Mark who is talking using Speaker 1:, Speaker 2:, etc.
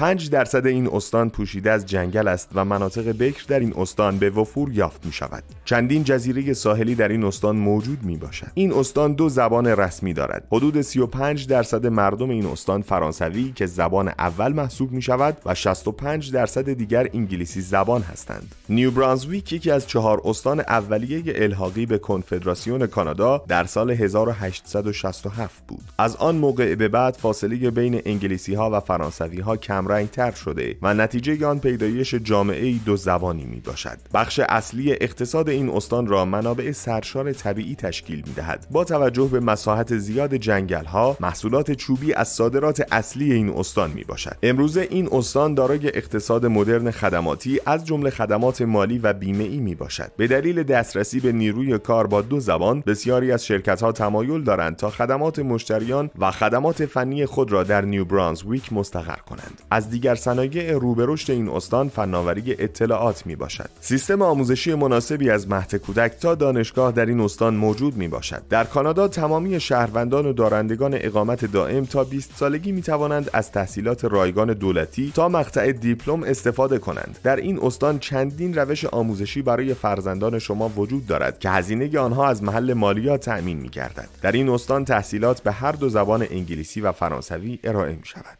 Speaker 1: 5 درصد این استان پوشیده از جنگل است و مناطق بکر در این استان به وفور یافت می شود. چندین جزیره ساحلی در این استان موجود می باشد. این استان دو زبان رسمی دارد. حدود 35 درصد مردم این استان فرانسوی که زبان اول محسوب می شود و 65 درصد دیگر انگلیسی زبان هستند. نیو برانزویک یکی از چهار استان اولیه الحاقی به کنفدراسیون کانادا در سال 1867 بود. از آن موقع به بعد فاصله بین انگلیسی ها و فرانسوی ها کم کمرنگ شده و نتیجه آن پیدایش جامعه دو زبانی می باشد. بخش اصلی اقتصاد این استان را منابع سرشار طبیعی تشکیل می دهد. با توجه به مساحت زیاد جنگل ها محصولات چوبی از صادرات اصلی این استان می باشد. امروزه این استان دارای اقتصاد مدرن خدماتی از جمله خدمات مالی و بیمه ای می باشد. به دلیل دسترسی به نیروی کار با دو زبان بسیاری از شرکت ها تمایل دارند تا خدمات مشتریان و خدمات فنی خود را در نیو برانزویک مستقر کنند. از دیگر صنایع روبرشت این استان فناوری اطلاعات می باشد سیستم آموزشی مناسبی از مهد کودک تا دانشگاه در این استان موجود می باشد در کانادا تمامی شهروندان و دارندگان اقامت دائم تا 20 سالگی می توانند از تحصیلات رایگان دولتی تا مقطع دیپلم استفاده کنند در این استان چندین روش آموزشی برای فرزندان شما وجود دارد که هزینه آنها از محل مالیات تأمین می گردد در این استان تحصیلات به هر دو زبان انگلیسی و فرانسوی ارائه می شود